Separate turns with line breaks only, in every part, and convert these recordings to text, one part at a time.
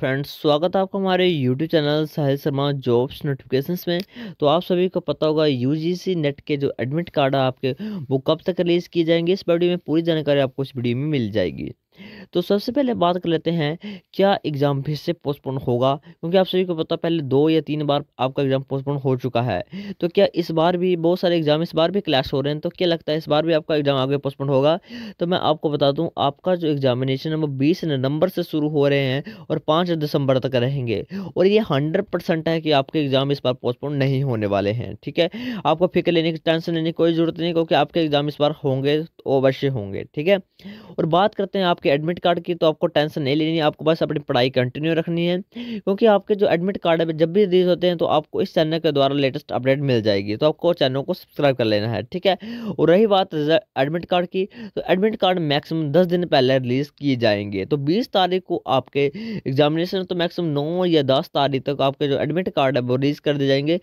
friends स्वागत है आपका हमारे YouTube channel Sahil Sharma jobs notifications में तो आप सभी को पता होगा यूजीसी नेट के जो एडमिट कार्ड है आपके वो कब तक रिलीज़ किए जाएंगे इस वीडियो में पूरी जानकारी आपको इस वीडियो में मिल जाएगी तो सबसे पहले बात कर लेते हैं क्या एग्ज़ाम फिर से पोस्टपोन होगा क्योंकि आप सभी को पता पहले दो या तीन बार आपका एग्ज़ाम पोस्टपोन हो चुका है तो क्या इस बार भी बहुत सारे एग्ज़ाम इस बार भी क्लैश हो रहे हैं तो क्या लगता है इस बार भी आपका एग्ज़ाम आगे पोस्टपोन होगा तो मैं आपको बता दूँ आपका जो एग्ज़ामिनेशन है वो बीस नवंबर से शुरू हो रहे हैं और पाँच दिसंबर तक रहेंगे और ये हंड्रेड परसेंट है कि आपके एग्ज़ाम इस बार पोस्टपोन नहीं होने वाले हैं ठीक है आपको फिक्र लेने की टेंशन लेने की कोई ज़रूरत नहीं क्योंकि आपके एग्ज़ाम इस बार होंगे तो अवश्य होंगे ठीक है और बात करते हैं आपके एडमिट एडमिट कार्ड की तो आपको टेंशन नहीं लेनी आपको बस अपनी पढ़ाई कंटिन्यू रखनी है क्योंकि आपके जो एडमिट कार्ड है जब भी रिलीज होते हैं तो आपको इस चैनल के द्वारा लेटेस्ट अपडेट मिल जाएगी तो आपको चैनल को सब्सक्राइब कर लेना है ठीक है और रही बात एडमिट कार्ड की तो एडमिट कार्ड मैक्सिमम दस दिन पहले रिलीज़ किए जाएंगे तो बीस तारीख को आपके एग्जामिनेशन तो मैक्सिमम नौ या दस तारीख तक आपके जो एडमिट कार्ड है वो रिलीज़ कर दिए जाएंगे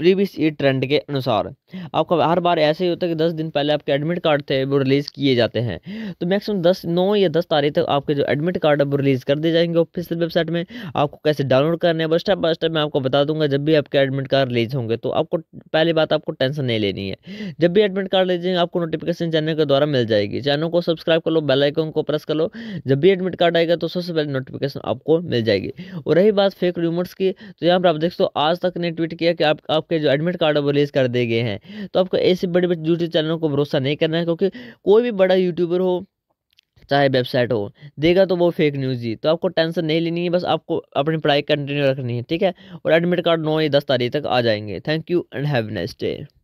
प्रीवियस ईयर ट्रेंड के अनुसार आपका हर बार ऐसे ही होता है कि दस दिन पहले आपके एडमिट कार्ड थे वो रिलीज़ किए जाते हैं तो मैक्सिमम दस नौ या दस तारीख तक आपके जो एडमिट कार्ड है वो रिलीज़ कर दिए जाएंगे ऑफिशियल वेबसाइट में आपको कैसे डाउनलोड करने हैं स्टेप बाय स्टेप मैं आपको बता दूंगा जब भी आपके एडमिट कार्ड रिलीज़ होंगे तो आपको पहली बात आपको टेंशन नहीं लेनी है जब भी एडमिट कार्ड लीजिए आपको नोटिफिकेशन चैनल के द्वारा मिल जाएगी चैनल को सब्सक्राइब कर लो बेल आइकन को प्रेस कर लो जब भी एडमिट कार्ड आएगा तो सबसे पहले नोटिफिकेशन आपको मिल जाएगी और रही बात फेक रूमर्स की तो यहाँ पर आप देख सो आज तक ने ट्वीट किया कि आप आपके जो एडमिट कार्ड है वो रिलीज़ कर दिए गए हैं तो आपको ऐसे बड़े बड़े यूट्यूब चैनलों को भरोसा नहीं करना है क्योंकि कोई भी बड़ा यूट्यूबर हो चाहे वेबसाइट हो देगा तो वो फेक न्यूज़ ही तो आपको टेंशन नहीं लेनी है बस आपको अपनी पढ़ाई कंटिन्यू रखनी है ठीक है और एडमिट कार्ड नौ या दस तारीख तक आ जाएंगे thank you and have next day